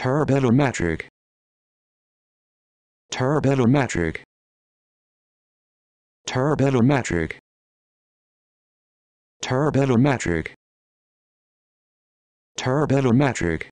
Turbidometric. Turbidometric. Turbidometric. Turbidometric. Turbidometric.